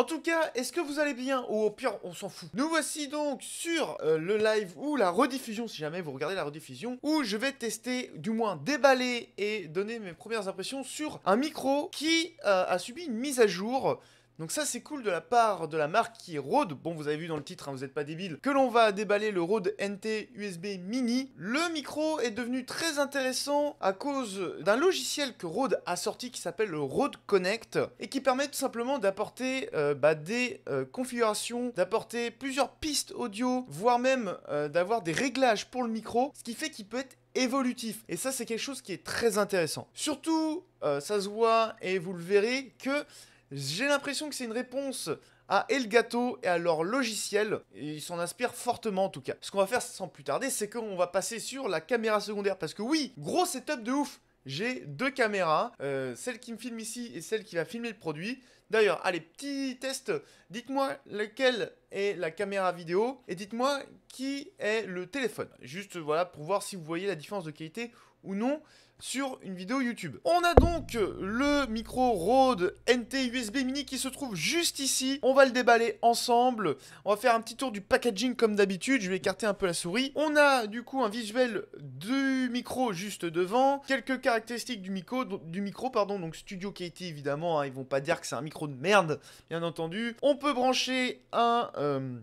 En tout cas, est-ce que vous allez bien Ou au pire, on s'en fout. Nous voici donc sur euh, le live ou la rediffusion, si jamais vous regardez la rediffusion, où je vais tester, du moins déballer et donner mes premières impressions sur un micro qui euh, a subi une mise à jour. Donc ça c'est cool de la part de la marque qui est Rode, bon vous avez vu dans le titre, hein, vous n'êtes pas débile, que l'on va déballer le Rode NT USB Mini. Le micro est devenu très intéressant à cause d'un logiciel que Rode a sorti qui s'appelle le Rode Connect et qui permet tout simplement d'apporter euh, bah, des euh, configurations, d'apporter plusieurs pistes audio, voire même euh, d'avoir des réglages pour le micro, ce qui fait qu'il peut être évolutif. Et ça, c'est quelque chose qui est très intéressant. Surtout, ça se voit et vous le verrez que j'ai l'impression que c'est une réponse à Elgato et à leur logiciel. ils s'en inspirent fortement en tout cas. Ce qu'on va faire sans plus tarder, c'est qu'on va passer sur la caméra secondaire. Parce que oui, gros setup de ouf j'ai deux caméras, euh, celle qui me filme ici et celle qui va filmer le produit. D'ailleurs, allez, petit test, dites-moi laquelle est la caméra vidéo et dites-moi qui est le téléphone. Juste voilà, pour voir si vous voyez la différence de qualité ou non sur une vidéo YouTube. On a donc le micro Rode NT USB Mini qui se trouve juste ici. On va le déballer ensemble. On va faire un petit tour du packaging comme d'habitude. Je vais écarter un peu la souris. On a du coup un visuel du micro juste devant. Quelques caractéristiques du micro, du micro pardon. Donc Studio KT évidemment, ils hein. ils vont pas dire que c'est un micro de merde, bien entendu. On peut brancher un... Euh,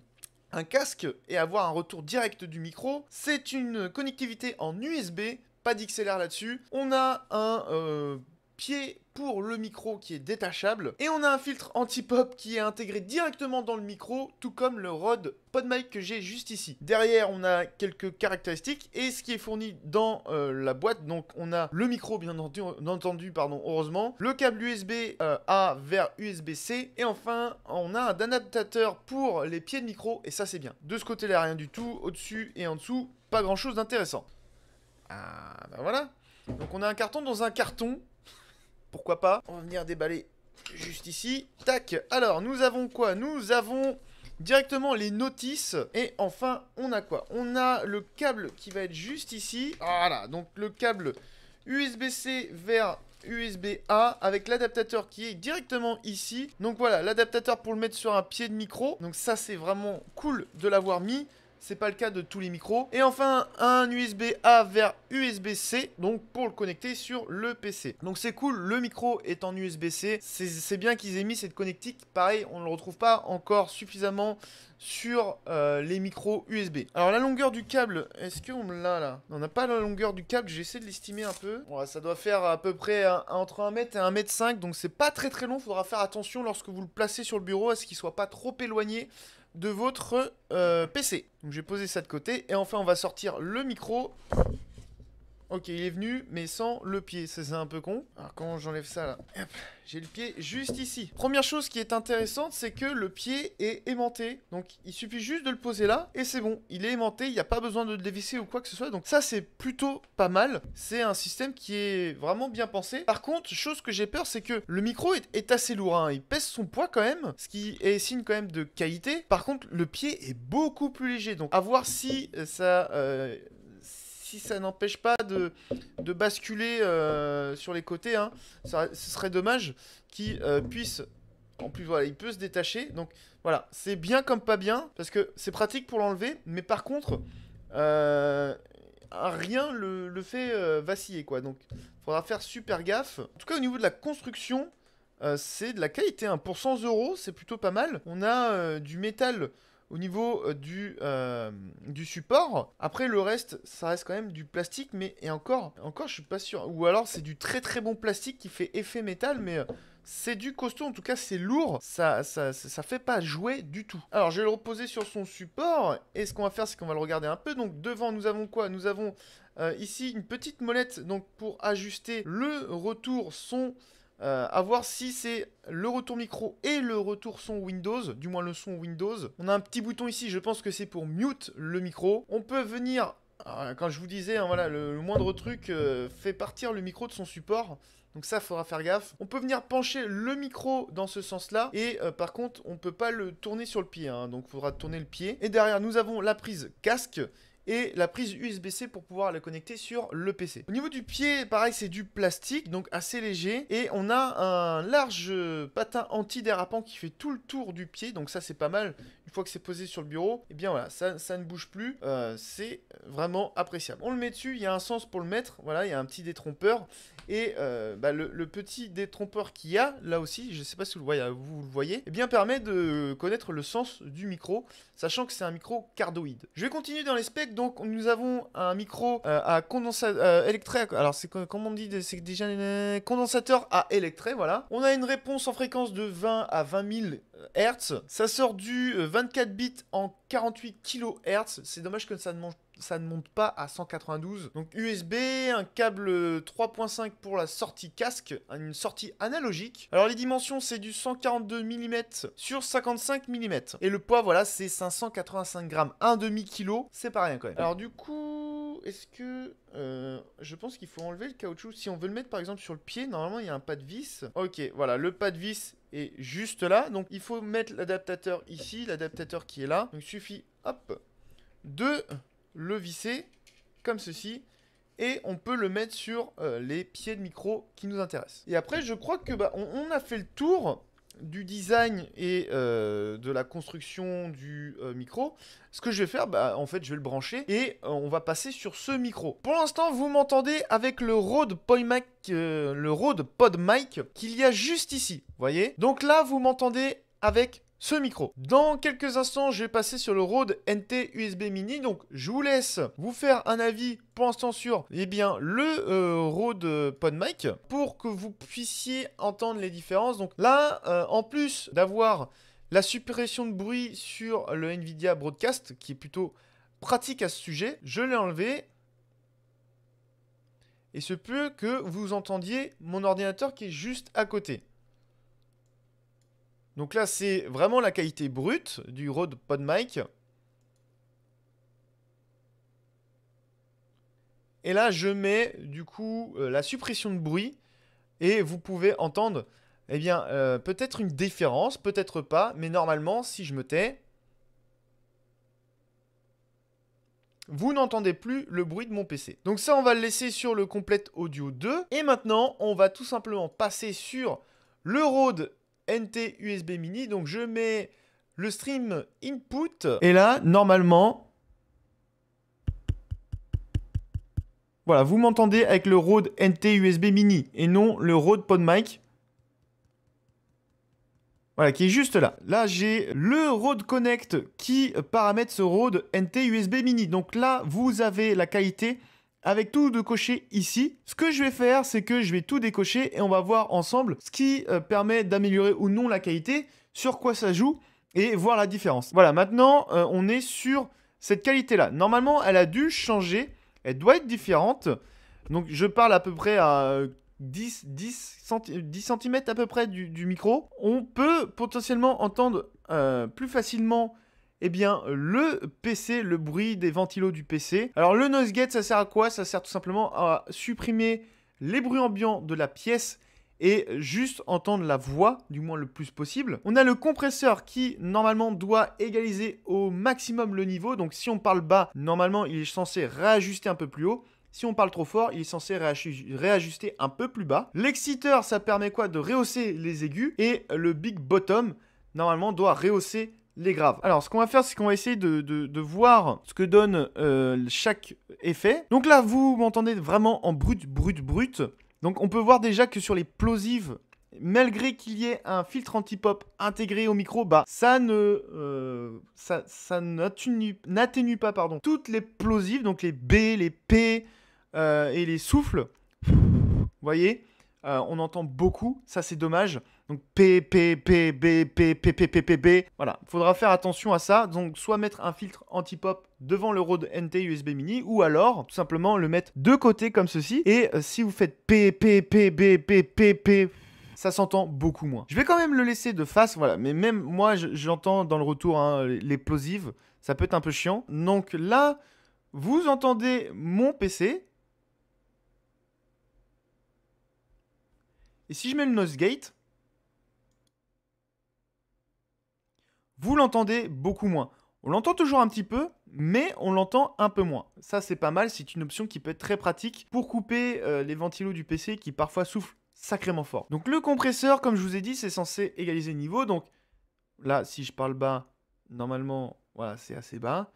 un casque et avoir un retour direct du micro. C'est une connectivité en USB pas d'XLR là-dessus. On a un euh, pied pour le micro qui est détachable. Et on a un filtre anti-pop qui est intégré directement dans le micro, tout comme le Rode PodMic que j'ai juste ici. Derrière, on a quelques caractéristiques et ce qui est fourni dans euh, la boîte. Donc, on a le micro, bien entendu, entendu pardon, heureusement, le câble USB euh, A vers USB-C et enfin, on a un adaptateur pour les pieds de micro et ça, c'est bien. De ce côté-là, rien du tout. Au-dessus et en dessous, pas grand-chose d'intéressant. Ah, bah voilà. Donc on a un carton dans un carton. Pourquoi pas On va venir déballer juste ici. Tac. Alors, nous avons quoi Nous avons directement les notices. Et enfin, on a quoi On a le câble qui va être juste ici. Voilà, donc le câble USB-C vers USB-A avec l'adaptateur qui est directement ici. Donc voilà, l'adaptateur pour le mettre sur un pied de micro. Donc ça, c'est vraiment cool de l'avoir mis c'est pas le cas de tous les micros. Et enfin, un USB-A vers USB-C, donc pour le connecter sur le PC. Donc c'est cool, le micro est en USB-C, c'est bien qu'ils aient mis cette connectique, pareil, on ne le retrouve pas encore suffisamment sur euh, les micros USB. Alors la longueur du câble, est-ce qu'on me l'a là On n'a pas la longueur du câble, j'essaie de l'estimer un peu. ça doit faire à peu près entre 1m et 1m5, donc c'est pas très très long, Il faudra faire attention lorsque vous le placez sur le bureau à ce qu'il soit pas trop éloigné de votre euh, PC. Donc je vais poser ça de côté et enfin on va sortir le micro. Ok, il est venu, mais sans le pied. C'est un peu con. Alors, quand j'enlève ça, là J'ai le pied juste ici. Première chose qui est intéressante, c'est que le pied est aimanté. Donc, il suffit juste de le poser là, et c'est bon. Il est aimanté, il n'y a pas besoin de le dévisser ou quoi que ce soit. Donc, ça, c'est plutôt pas mal. C'est un système qui est vraiment bien pensé. Par contre, chose que j'ai peur, c'est que le micro est, assez lourd. Hein. Il pèse son poids quand même, ce qui est signe quand même de qualité. Par contre, le pied est beaucoup plus léger. Donc, à voir si euh, ça... Euh, si ça n'empêche pas de, basculer euh, sur les côtés, hein, ce serait dommage qu'il euh, puisse. En plus, voilà, il peut se détacher. Donc voilà, c'est bien comme pas bien, parce que c'est pratique pour l'enlever, mais par contre, euh, rien le, fait vaciller, quoi. Donc faudra faire super gaffe. En tout cas, au niveau de la construction, c'est de la qualité. Hein. Pour 100 euros, c'est plutôt pas mal. On a du métal au niveau euh, du, euh, du support. Après, le reste, ça reste quand même du plastique, mais et encore, encore, je suis pas sûr. Ou alors, c'est du très très bon plastique qui fait effet métal, mais. Euh, c'est du costaud, en tout cas c'est lourd, ça, ça, fait pas jouer du tout. Alors je vais le reposer sur son support, et ce qu'on va faire c'est qu'on va le regarder un peu. Donc devant nous avons quoi Nous avons ici une petite molette donc pour ajuster le retour son euh, à voir si c'est le retour micro et le retour son Windows, du moins le son Windows. On a un petit bouton ici, je pense que c'est pour mute le micro. On peut venir, euh, quand je vous disais, hein, voilà, le, moindre truc euh, fait partir le micro de son support. Donc ça, il faudra faire gaffe. On peut venir pencher le micro dans ce sens-là. Et par contre, on peut pas le tourner sur le pied. Hein. donc, il faudra tourner le pied. Et derrière, nous avons la prise casque et la prise USB-C pour pouvoir la connecter sur le PC. Au niveau du pied, pareil, c'est du plastique, donc assez léger. Et on a un large patin anti-dérapant qui fait tout le tour du pied, donc ça c'est pas mal. Une fois que c'est posé sur le bureau, et eh bien voilà, ça, ne bouge plus. Euh, c'est vraiment appréciable. On le met dessus, il y a un sens pour le mettre. Voilà, il y a un petit détrompeur. Et euh, bah, le, petit détrompeur qu'il y a, là aussi, je ne sais pas si euh, vous le voyez, eh bien permet de connaître le sens du micro, sachant que c'est un micro cardoïde. Je vais continuer dans les specs. Donc nous avons un micro à condensateur électrique. Alors c'est comment on dit C'est déjà un condensateur à électré, voilà. On a une réponse en fréquence de 20 à 20 000 Hertz, ça sort du 24 euh, bits en 48 kHz. C'est dommage que ça ne, monte, pas à 192. Donc USB, un câble 3.5 euh, pour la sortie casque, hein, une sortie analogique. Alors les dimensions, c'est du 142 mm sur 55 mm. Et le poids, voilà, c'est 585 grammes, un demi kilo. C'est pas rien quand même. Alors du coup, est-ce que euh, je pense qu'il faut enlever le caoutchouc. Si on veut le mettre par exemple sur le pied, normalement il y a un pas de vis. Ok, voilà, le pas de vis et juste là. Donc il faut mettre l'adaptateur ici, l'adaptateur qui est là. Donc il suffit, hop, de le visser comme ceci. Et on peut le mettre sur euh, les pieds de micro qui nous intéressent. Et après, je crois que bah, on a fait le tour du design et euh, de la construction du euh, micro, ce que je vais faire, bah, en fait, je vais le brancher et euh, on va passer sur ce micro. Pour l'instant, vous m'entendez avec le Rode PodMic, le Rode PodMic qu'il y a juste ici, voyez. Donc là, vous m'entendez avec ce micro. Dans quelques instants, je vais passer sur le Rode NT USB Mini, donc je vous laisse vous faire un avis pour l'instant sur eh bien, le euh, Rode euh, PodMic pour que vous puissiez entendre les différences. Donc là, euh, en plus d'avoir la suppression de bruit sur le Nvidia Broadcast, qui est plutôt pratique à ce sujet, je l'ai enlevé. Et ce peut que vous entendiez mon ordinateur qui est juste à côté. Donc là, c'est vraiment la qualité brute du Rode PodMic. Et là, je mets du coup euh, la suppression de bruit et vous pouvez entendre, eh bien, euh, peut-être une différence, peut-être pas, mais normalement, si je me tais, vous n'entendez plus le bruit de mon PC. Donc ça, on va le laisser sur le Complete Audio 2. Et maintenant, on va tout simplement passer sur le Rode NT USB mini. Donc je mets le stream input. Et là, normalement... Voilà, vous m'entendez avec le Rode NT USB mini et non le Rode PodMic. Voilà, qui est juste là. Là, j'ai le Rode Connect qui paramètre ce Rode NT USB mini. Donc là, vous avez la qualité avec tout de cocher ici. Ce que je vais faire, c'est que je vais tout décocher et on va voir ensemble ce qui euh, permet d'améliorer ou non la qualité, sur quoi ça joue et voir la différence. Voilà, maintenant, euh, on est sur cette qualité-là. Normalement, elle a dû changer, elle doit être différente. Donc, je parle à peu près à 10, 10, cm à peu près du, micro. On peut potentiellement entendre euh, plus facilement eh bien, le PC, le bruit des ventilos du PC. Alors, le noise gate, ça sert à quoi Ça sert tout simplement à supprimer les bruits ambiants de la pièce et juste entendre la voix, du moins le plus possible. On a le compresseur qui normalement doit égaliser au maximum le niveau, donc si on parle bas, normalement il est censé réajuster un peu plus haut. Si on parle trop fort, il est censé réajuster un peu plus bas. L'exciteur, ça permet quoi De rehausser les aigus. Et le big bottom, normalement, doit rehausser les graves. Alors, ce qu'on va faire, c'est qu'on va essayer de, voir ce que donne euh, chaque effet. Donc là, vous m'entendez vraiment en brut, brut, brut. Donc on peut voir déjà que sur les plosives, malgré qu'il y ait un filtre anti-pop intégré au micro, bah ça ne euh, ça, ça n'atténue pas pardon toutes les plosives, donc les B, les P euh, et les souffles. Vous voyez, on entend beaucoup, ça c'est dommage. Donc P, P, P, B, P, P, P, P, B. Voilà, faudra faire attention à ça. Donc soit mettre un filtre anti-pop devant le Rode NT USB Mini ou alors tout simplement le mettre de côté comme ceci. Et si vous faites P, P, P, B, P, P, P, ça s'entend beaucoup moins. Je vais quand même le laisser de face, voilà. Mais même moi, j'entends dans le retour hein, les plosives. Ça peut être un peu chiant. Donc là, vous entendez mon PC. Et si je mets le noise gate, vous l'entendez beaucoup moins. On l'entend toujours un petit peu, mais on l'entend un peu moins. Ça, c'est pas mal, c'est une option qui peut être très pratique pour couper euh, les ventilos du PC qui parfois soufflent sacrément fort. Donc le compresseur, comme je vous ai dit, c'est censé égaliser le niveau. Donc là, si je parle bas, normalement, voilà, c'est assez bas.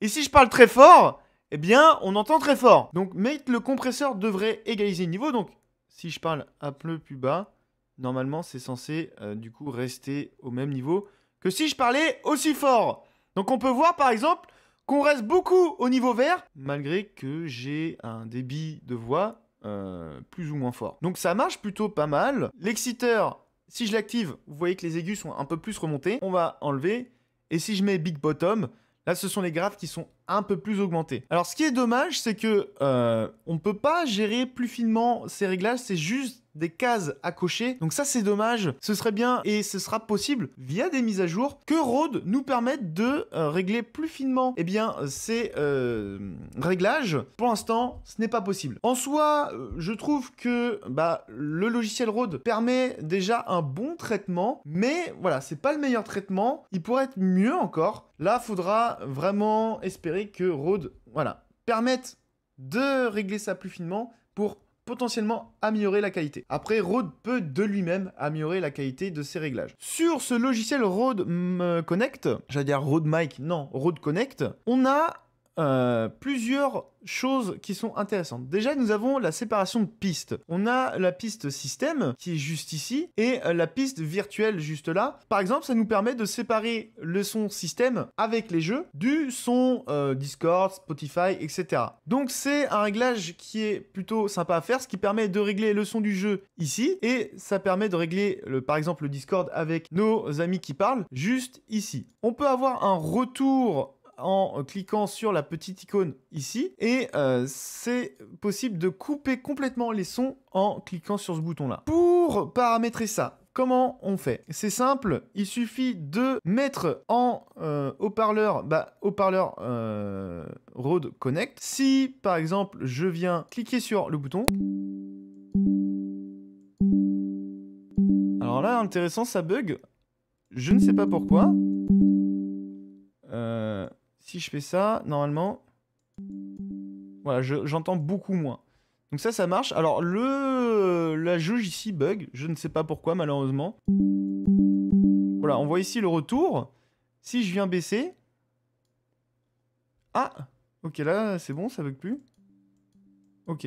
Et si je parle très fort, eh bien, on entend très fort. Donc, mais le compresseur devrait égaliser le niveau. Donc, si je parle un peu plus bas, normalement, c'est censé, euh, du coup, rester au même niveau que si je parlais aussi fort. Donc on peut voir par exemple qu'on reste beaucoup au niveau vert, malgré que j'ai un débit de voix euh, plus ou moins fort. Donc ça marche plutôt pas mal. L'exciteur, si je l'active, vous voyez que les aigus sont un peu plus remontés. On va enlever. Et si je mets Big Bottom, là ce sont les graphes qui sont un peu plus augmenté. Alors ce qui est dommage, c'est que euh, on peut pas gérer plus finement ces réglages, c'est juste des cases à cocher. Donc ça c'est dommage. Ce serait bien et ce sera possible via des mises à jour que Rode nous permette de euh, régler plus finement eh bien ces euh, réglages. Pour l'instant, ce n'est pas possible. En soi, euh, je trouve que bah, le logiciel Rode permet déjà un bon traitement, mais voilà, c'est pas le meilleur traitement. Il pourrait être mieux encore. Là, faudra vraiment espérer que Rode, voilà, permette de régler ça plus finement pour potentiellement améliorer la qualité. Après, Rode peut de lui-même améliorer la qualité de ses réglages. Sur ce logiciel Rode hum, euh, Connect, j'allais dire Rode Mic, non, Rode Connect, on a euh, plusieurs choses qui sont intéressantes. Déjà, nous avons la séparation de pistes. On a la piste système qui est juste ici et euh, la piste virtuelle juste là. Par exemple, ça nous permet de séparer le son système avec les jeux du son euh, Discord, Spotify, etc. Donc c'est un réglage qui est plutôt sympa à faire, ce qui permet de régler le son du jeu ici et ça permet de régler par exemple le Discord avec nos amis qui parlent juste ici. On peut avoir un retour en cliquant sur la petite icône ici et euh, c'est possible de couper complètement les sons en cliquant sur ce bouton là. Pour paramétrer ça, Comment on fait C'est simple, il suffit de mettre en euh, haut-parleur, bah, haut-parleur euh, Rode Connect. Si par exemple je viens cliquer sur le bouton. Alors là, intéressant, ça bug. Je ne sais pas pourquoi je fais ça, normalement, voilà, j'entends beaucoup moins. Donc ça, ça marche. Alors, le, la jauge ici bug, je ne sais pas pourquoi, malheureusement. Voilà, on voit ici le retour. Si je viens baisser... Ah Ok, là, c'est bon, ça bug plus. Ok.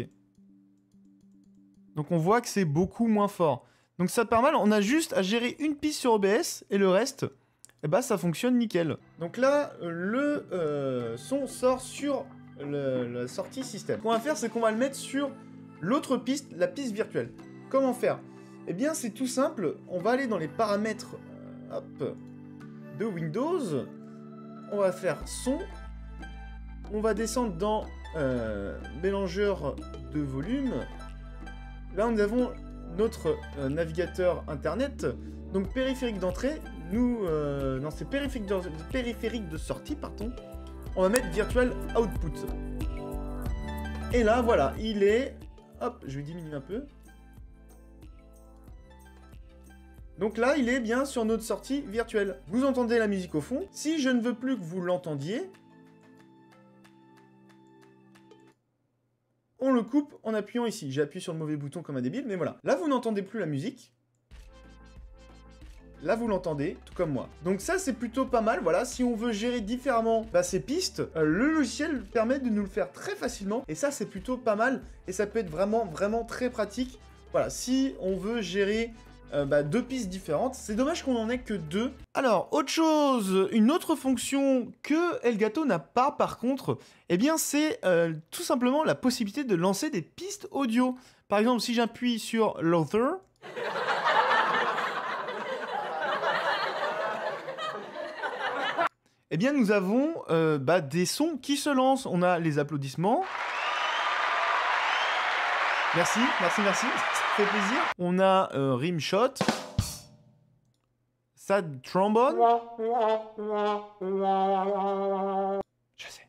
Donc on voit que c'est beaucoup moins fort. Donc ça part mal, on a juste à gérer une piste sur OBS et le reste, et eh bah ben, ça fonctionne nickel. Donc là, euh, le euh, son sort sur la sortie système. Ce qu'on va faire, c'est qu'on va le mettre sur l'autre piste, la piste virtuelle. Comment faire Eh bien, c'est tout simple. On va aller dans les paramètres euh, de Windows. On va faire son. On va descendre dans mélangeur de volume. Là, nous avons notre navigateur internet. Donc périphérique d'entrée, nous, euh, dans ces périphériques de, de sortie, pardon, on va mettre Virtual Output. Et là, voilà, il est... Hop, je lui diminue un peu. Donc là, il est bien sur notre sortie virtuelle. Vous entendez la musique au fond. Si je ne veux plus que vous l'entendiez, on le coupe en appuyant ici. J'ai appuyé sur le mauvais bouton comme un débile, mais voilà. Là, vous n'entendez plus la musique. Là, vous l'entendez, tout comme moi. Donc ça, c'est plutôt pas mal. Voilà, si on veut gérer différemment bah, ces pistes, euh, le logiciel permet de nous le faire très facilement. Et ça, c'est plutôt pas mal. Et ça peut être vraiment, vraiment très pratique. Voilà, si on veut gérer euh, bah, deux pistes différentes. C'est dommage qu'on en ait que deux. Alors, autre chose, une autre fonction que Elgato n'a pas par contre, eh bien c'est euh, tout simplement la possibilité de lancer des pistes audio. Par exemple, si j'appuie sur l'author... eh bien nous avons euh, bah, des sons qui se lancent. On a les applaudissements. Merci, merci, merci. Ça fait plaisir. On a euh, Rimshot. Ça trombone. Je sais.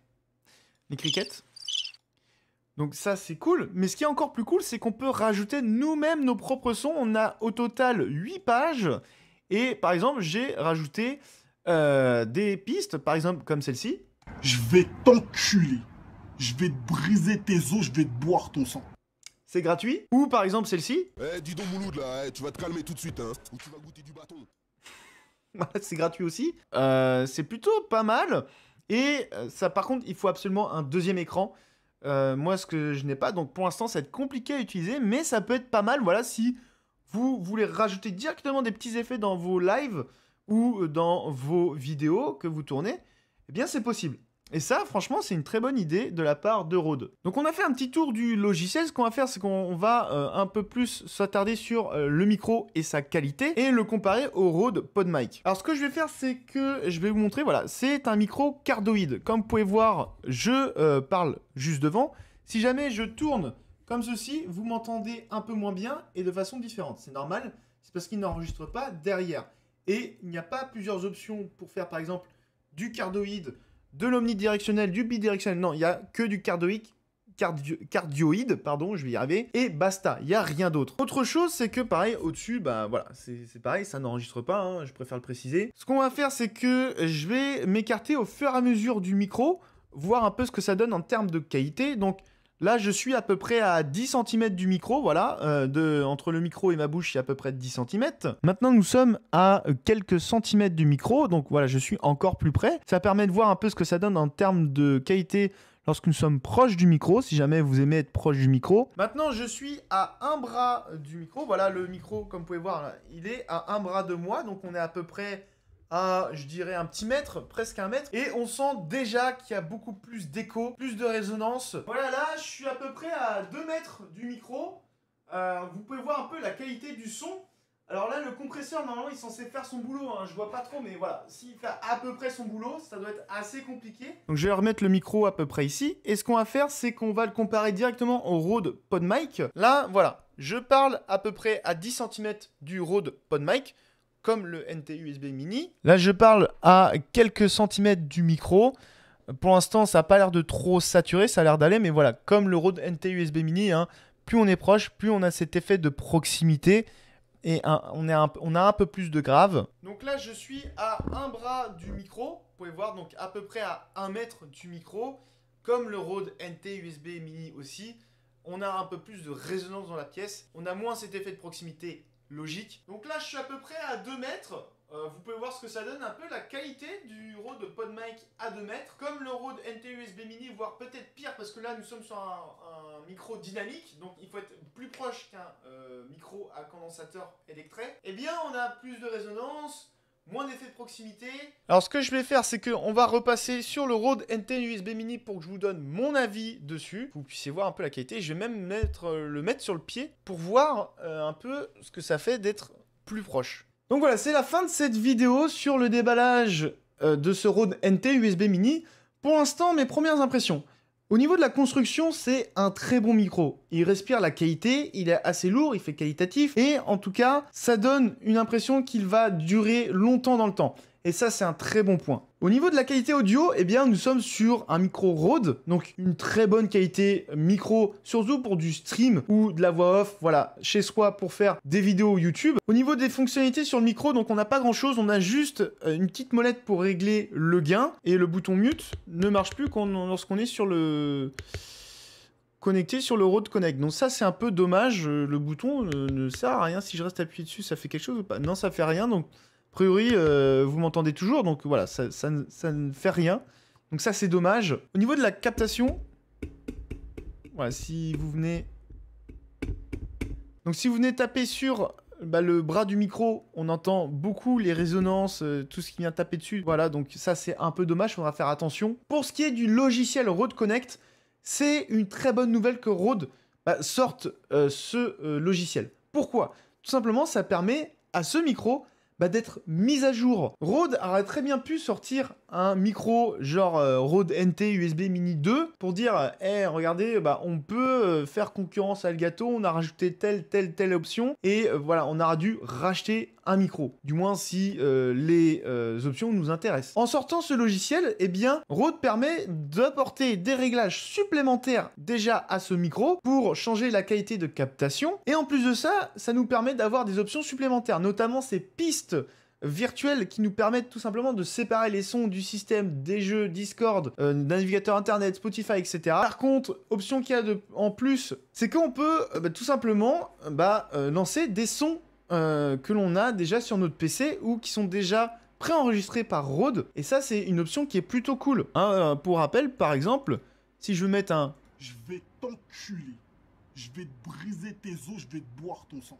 Les crickets. Donc ça c'est cool, mais ce qui est encore plus cool c'est qu'on peut rajouter nous-mêmes nos propres sons. On a au total 8 pages et par exemple j'ai rajouté euh, des pistes, par exemple comme celle-ci. Je vais t'enculer. Je vais te briser tes os, je vais te boire ton sang. C'est gratuit. Ou par exemple celle-ci. Eh, dis donc, là, eh, tu vas te calmer tout de suite, hein, ou tu vas goûter du bâton. Bah, c'est gratuit aussi. Euh, c'est plutôt pas mal. Et euh, ça, par contre, il faut absolument un deuxième écran. moi, ce que je n'ai pas, donc pour l'instant, ça va être compliqué à utiliser, mais ça peut être pas mal. Voilà, si vous voulez rajouter directement des petits effets dans vos lives, ou euh, dans vos vidéos que vous tournez, eh bien c'est possible. Et ça, franchement, c'est une très bonne idée de la part de Rode. Donc on a fait un petit tour du logiciel. Ce qu'on va faire, c'est qu'on va euh, un peu plus s'attarder sur euh, le micro et sa qualité et le comparer au Rode PodMic. Alors ce que je vais faire, c'est que je vais vous montrer, voilà, c'est un micro cardoïde. Comme vous pouvez voir, je parle juste devant. Si jamais je tourne comme ceci, vous m'entendez un peu moins bien et de façon différente. C'est normal, c'est parce qu'il n'enregistre pas derrière. Et il n'y a pas plusieurs options pour faire, par exemple, du cardioïde, de l'omnidirectionnel, du bidirectionnel. Non, il n'y a que du cardioïde, cardioïde, pardon, je vais y arriver, et basta, il n'y a rien d'autre. Autre chose, c'est que pareil, au-dessus, bah voilà, c'est pareil, ça n'enregistre pas, hein, je préfère le préciser. Ce qu'on va faire, c'est que je vais m'écarter au fur et à mesure du micro, voir un peu ce que ça donne en termes de qualité. Donc, Là, je suis à peu près à 10 cm du micro, voilà. Euh, entre le micro et ma bouche, il y a à peu près 10 cm. Maintenant, nous sommes à quelques centimètres du micro, donc voilà, je suis encore plus près. Ça permet de voir un peu ce que ça donne en termes de qualité lorsque nous sommes proches du micro, si jamais vous aimez être proche du micro. Maintenant, je suis à un bras du micro. Voilà, le micro, comme vous pouvez voir, il est à un bras de moi, donc on est à peu près à, je dirais, un petit mètre, presque un mètre. Et on sent déjà qu'il y a beaucoup plus d'écho, plus de résonance. Voilà, là, je suis à peu près à 2 mètres du micro. Euh, vous pouvez voir un peu la qualité du son. Alors là, le compresseur, normalement, il est censé faire son boulot. Hein. Je vois pas trop, mais voilà. S'il fait à peu près son boulot, ça doit être assez compliqué. Donc je vais remettre le micro à peu près ici. Et ce qu'on va faire, c'est qu'on va le comparer directement au Rode PodMic. Là, voilà. Je parle à peu près à 10 cm du Rode PodMic comme le NT USB mini. Là, je parle à quelques centimètres du micro. Pour l'instant, ça n'a pas l'air de trop saturer, ça a l'air d'aller, mais voilà, comme le Rode NT USB mini, hein, plus on est proche, plus on a cet effet de proximité et on, est on a un peu plus de grave. Donc là, je suis à un bras du micro, vous pouvez voir, donc à peu près à un mètre du micro, comme le Rode NT USB mini aussi. On a un peu plus de résonance dans la pièce, on a moins cet effet de proximité logique. Donc là, je suis à peu près à 2 mètres. Euh, vous pouvez voir ce que ça donne un peu la qualité du Rode PodMic à 2 mètres. Comme le Rode NT-USB Mini, voire peut-être pire, parce que là, nous sommes sur un, micro dynamique, donc il faut être plus proche qu'un euh, micro à condensateur électrique Eh bien, on a plus de résonance, moins d'effet de proximité. Alors ce que je vais faire, c'est qu'on va repasser sur le Rode NT USB Mini pour que je vous donne mon avis dessus. Vous puissiez voir un peu la qualité. Je vais même euh, le mettre sur le pied pour voir euh, un peu ce que ça fait d'être plus proche. Donc voilà, c'est la fin de cette vidéo sur le déballage euh, de ce Rode NT USB Mini. Pour l'instant, mes premières impressions. Au niveau de la construction, c'est un très bon micro. Il respire la qualité, il est assez lourd, il fait qualitatif, et en tout cas, ça donne une impression qu'il va durer longtemps dans le temps. Et ça, c'est un très bon point. Au niveau de la qualité audio, eh bien, nous sommes sur un micro Rode, donc une très bonne qualité micro, surtout pour du stream ou de la voix off, voilà, chez soi pour faire des vidéos YouTube. Au niveau des fonctionnalités sur le micro, donc on n'a pas grand chose, on a juste euh, une petite molette pour régler le gain et le bouton mute ne marche plus lorsqu'on est sur le connecté sur le Rode Connect. Donc ça c'est un peu dommage, euh, le bouton euh, ne sert à rien si je reste appuyé dessus, ça fait quelque chose ou pas Non, ça fait rien donc a priori, euh, vous m'entendez toujours, donc voilà, ça, ne, fait rien. Donc ça, c'est dommage. Au niveau de la captation, voilà, si vous venez... Donc si vous venez taper sur bah, le bras du micro, on entend beaucoup les résonances, euh, tout ce qui vient taper dessus. Voilà, donc ça, c'est un peu dommage, il faudra faire attention. Pour ce qui est du logiciel Rode Connect, c'est une très bonne nouvelle que Rode bah, sorte euh, ce logiciel. Pourquoi Tout simplement, ça permet à ce micro bah, d'être mise à jour. Rode aurait très bien pu sortir un micro genre euh, Rode NT USB Mini 2 pour dire eh regardez bah on peut euh, faire concurrence à gâteau, on a rajouté telle telle telle option et euh, voilà on aura dû racheter un micro. Du moins si euh, les euh, options nous intéressent. En sortant ce logiciel, eh bien, Rode permet d'apporter des réglages supplémentaires déjà à ce micro pour changer la qualité de captation. Et en plus de ça, ça nous permet d'avoir des options supplémentaires, notamment ces pistes virtuelles qui nous permettent tout simplement de séparer les sons du système des jeux Discord, euh, navigateur internet, Spotify, etc. Par contre, option qu'il y a de, en plus, c'est qu'on peut bah, tout simplement bah, lancer des sons euh, que l'on a déjà sur notre PC ou qui sont déjà préenregistrés par Rode. Et ça, c'est une option qui est plutôt cool. Hein, euh, pour rappel, par exemple, si je veux mettre un... Je vais t'enculer. Je vais te briser tes os, je vais te boire ton sang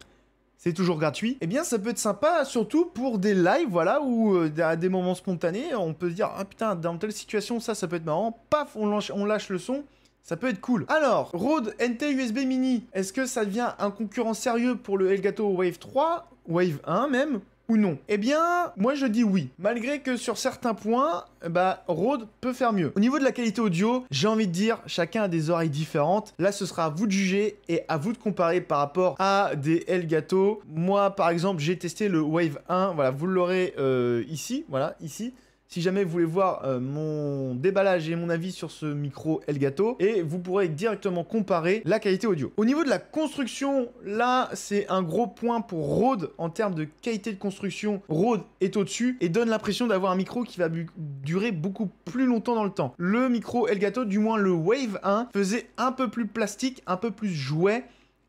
c'est toujours gratuit, et eh bien ça peut être sympa, surtout pour des lives, voilà, ou euh, à des moments spontanés, on peut se dire, ah putain, dans telle situation, ça, ça peut être marrant, paf, on on lâche le son, ça peut être cool. Alors, Rode NT USB Mini, est-ce que ça devient un concurrent sérieux pour le Elgato Wave 3 Wave 1 même ou non Eh bien, moi je dis oui. Malgré que sur certains points, bah, Rode peut faire mieux. Au niveau de la qualité audio, j'ai envie de dire, chacun a des oreilles différentes. Là, ce sera à vous de juger et à vous de comparer par rapport à des Elgato. Moi, par exemple, j'ai testé le Wave 1. Voilà, vous l'aurez euh, ici. Voilà, ici si jamais vous voulez voir euh, mon déballage et mon avis sur ce micro Elgato et vous pourrez directement comparer la qualité audio. Au niveau de la construction, là c'est un gros point pour Rode en termes de qualité de construction. Rode est au-dessus et donne l'impression d'avoir un micro qui va durer beaucoup plus longtemps dans le temps. Le micro Elgato, du moins le Wave 1, faisait un peu plus plastique, un peu plus jouet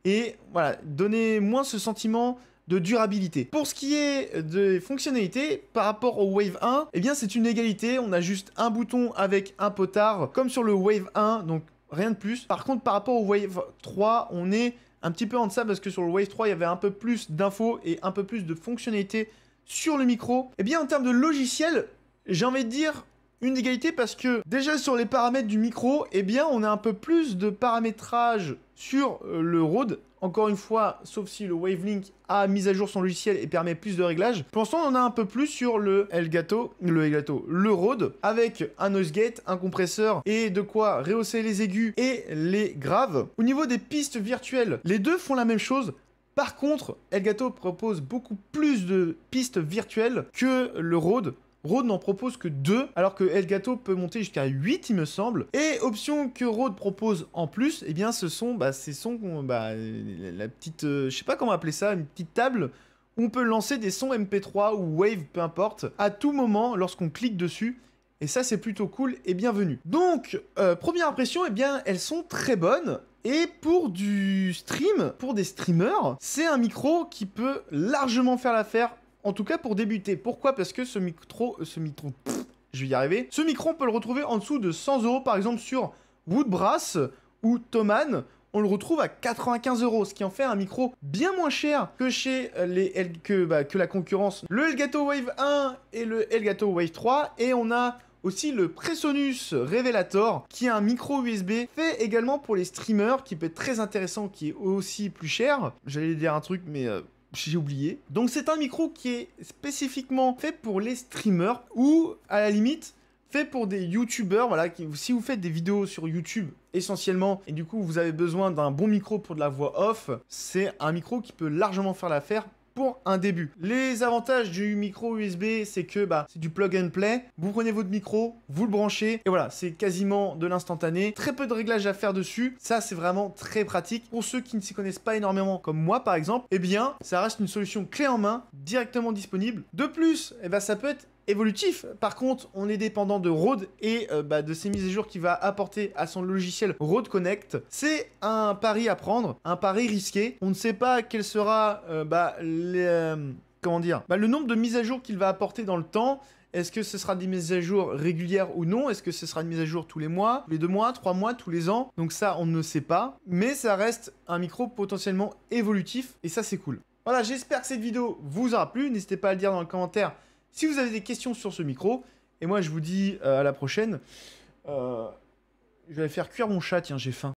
et voilà, donnait moins ce sentiment durabilité. Pour ce qui est des fonctionnalités, par rapport au Wave 1, eh bien c'est une égalité, on a juste un bouton avec un potard, comme sur le Wave 1, donc rien de plus. Par contre, par rapport au Wave 3, on est un petit peu en deçà parce que sur le Wave 3, il y avait un peu plus d'infos et un peu plus de fonctionnalités sur le micro. Et eh bien, en termes de logiciel, j'ai envie de dire une égalité parce que déjà sur les paramètres du micro, et eh bien, on a un peu plus de paramétrage sur euh, le Rode encore une fois, sauf si le Wavelink a mis à jour son logiciel et permet plus de réglages. Pour l'instant, on en a un peu plus sur le Elgato, le Elgato, le Rode, avec un noise gate, un compresseur et de quoi rehausser les aigus et les graves. Au niveau des pistes virtuelles, les deux font la même chose, par contre, Elgato propose beaucoup plus de pistes virtuelles que le Rode Rode n'en propose que 2, alors que Elgato peut monter jusqu'à 8, il me semble. Et option que Rode propose en plus, eh bien, ce sont, bah, ces sons, bah, la petite, euh, je sais pas comment appeler ça, une petite table où on peut lancer des sons MP3 ou Wave, peu importe, à tout moment lorsqu'on clique dessus. Et ça, c'est plutôt cool et bienvenu. Donc, euh, première impression, eh bien, elles sont très bonnes. Et pour du stream, pour des streamers, c'est un micro qui peut largement faire l'affaire en tout cas pour débuter. Pourquoi Parce que ce micro... Euh, ce micro... je vais y arriver. Ce micro, on peut le retrouver en dessous de 100 euros, par exemple sur Woodbrass ou Thomann on le retrouve à 95 euros, ce qui en fait un micro bien moins cher que chez euh, les bah, que, la concurrence. Le Elgato Wave 1 et le Elgato Wave 3, et on a aussi le Presonus Revelator, qui est un micro USB fait également pour les streamers, qui peut être très intéressant, qui est aussi plus cher. J'allais dire un truc, mais euh, j'ai oublié. Donc c'est un micro qui est spécifiquement fait pour les streamers ou à la limite fait pour des youtubeurs, voilà, qui, si vous faites des vidéos sur YouTube essentiellement, et du coup vous avez besoin d'un bon micro pour de la voix off, c'est un micro qui peut largement faire l'affaire pour un début. Les avantages du micro USB, c'est que bah, c'est du plug and play. Vous prenez votre micro, vous le branchez, et voilà, c'est quasiment de l'instantané. Très peu de réglages à faire dessus. Ça, c'est vraiment très pratique. Pour ceux qui ne s'y connaissent pas énormément, comme moi par exemple, eh bien, ça reste une solution clé en main, directement disponible. De plus, eh ben, ça peut être évolutif. Par contre, on est dépendant de Rode et euh, bah, de ces mises à jour qu'il va apporter à son logiciel Rode Connect. C'est un pari à prendre, un pari risqué. On ne sait pas quel sera euh, bah, euh, comment dire, bah, le nombre de mises à jour qu'il va apporter dans le temps. Est-ce que ce sera des mises à jour régulières ou non Est-ce que ce sera une mise à jour tous les mois, les deux mois, trois mois, tous les ans Donc ça, on ne sait pas. Mais ça reste un micro potentiellement évolutif et ça, c'est cool. Voilà, j'espère que cette vidéo vous aura plu. N'hésitez pas à le dire dans le commentaire si vous avez des questions sur ce micro, et moi je vous dis euh, à la prochaine, euh, je vais faire cuire mon chat, tiens j'ai faim.